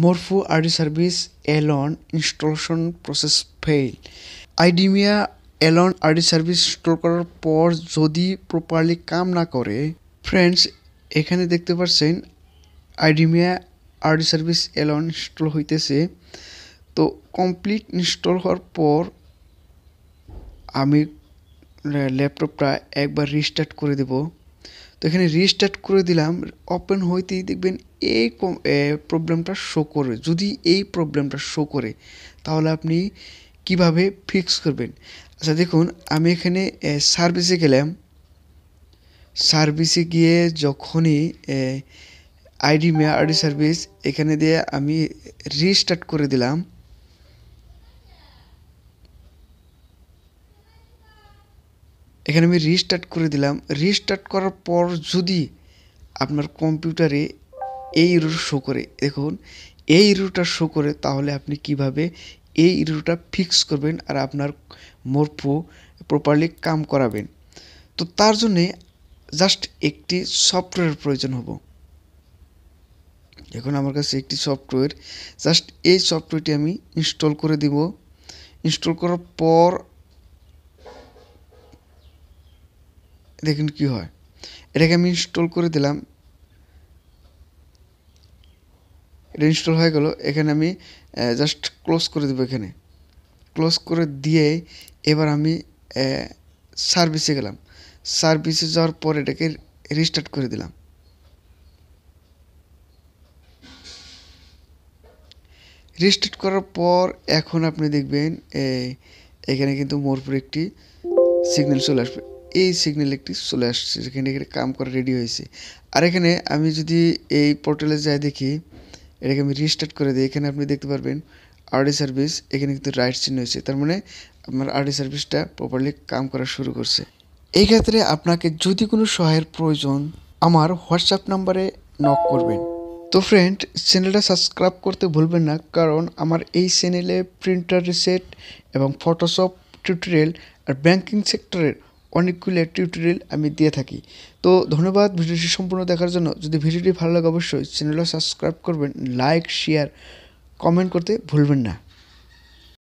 মরফু ID service এলন installation process fail Idemia এলন ID service install করার পর যদি প্রপারলি কাম না করে ফ্রেন্ডস এখানে দেখতে পাচ্ছেন আইডিমিয়া আরডি সার্ভিস এলন ইনস্টল হইতেছে তো কমপ্লিট ইনস্টল হওয়ার পর আমি ল্যাপটপটা একবার রিস্টার্ট করে দেবো তো এখানে রিস্টার্ট করে দিলাম ওপেন হইতেই দেখবেন এই প্রবলেমটা শো করে যদি এই প্রবলেমটা শো করে তাহলে আপনি কিভাবে ফিক্স করবেন আচ্ছা দেখুন আমি এখানে সার্ভিসে গেলাম সার্ভিসে গিয়ে যখনই আইডি মেয়ার আইডি সার্ভিস এখানে দিয়ে আমি রিস্টার্ট করে দিলাম এখানে আমি রিস্টার্ট করে দিলাম রিস্টার্ট করার পর যদি আপনার কম্পিউটারে এই রুট শো করে দেখুন এই ইরোটা শো করে তাহলে আপনি কিভাবে এই ইরোটা ফিক্স করবেন আর আপনার মোরফো প্রপারলি কাম করাবেন তো তার জন্যে জাস্ট একটি সফটওয়্যার প্রয়োজন হবো এখন আমার কাছে একটি সফটওয়্যার জাস্ট এই সফটওয়্যারটি আমি ইনস্টল করে দিব ইনস্টল করার পর দেখুন কি হয় এটাকে আমি ইনস্টল করে দিলাম এটা ইনস্টল হয়ে গেল এখানে আমি জাস্ট ক্লোজ করে দেবো এখানে ক্লোজ করে দিয়ে এবার আমি সার্ভিসে গেলাম সার্ভিসে যাওয়ার পর এটাকে রিস্টার্ট করে দিলাম রিস্টার্ট করার পর এখন আপনি দেখবেন এখানে কিন্তু মোরপুর একটি সিগন্যাল চলে আসবে এই সিগন্যাল একটি চলে আসছে যেখানে এখানে কাম করা রেডি হয়েছে আর এখানে আমি যদি এই পোর্টালে যাই দেখি এটাকে আমি রিস্টার্ট করে দিই এখানে আপনি দেখতে পারবেন আরডি সার্ভিস এখানে কিন্তু রাইট চিহ্ন হয়েছে তার মানে আমার আরডি সার্ভিসটা প্রপারলি কাম করা শুরু করছে এই ক্ষেত্রে আপনাকে যদি কোনো সহায়ের প্রয়োজন আমার হোয়াটসঅ্যাপ নাম্বারে নক করবেন তো ফ্রেন্ড চ্যানেলটা সাবস্ক্রাইব করতে ভুলবেন না কারণ আমার এই চ্যানেলে প্রিন্টার রিসেট এবং ফটোশপ টিউটোরিয়াল আর ব্যাংকিং সেক্টরের অনেকগুলো টিউটোরিয়াল আমি দিয়ে থাকি তো ধন্যবাদ ভিডিওটি সম্পূর্ণ দেখার জন্য যদি ভিডিওটি ভালো লাগে অবশ্যই চ্যানেলটা সাবস্ক্রাইব করবেন লাইক শেয়ার কমেন্ট করতে ভুলবেন না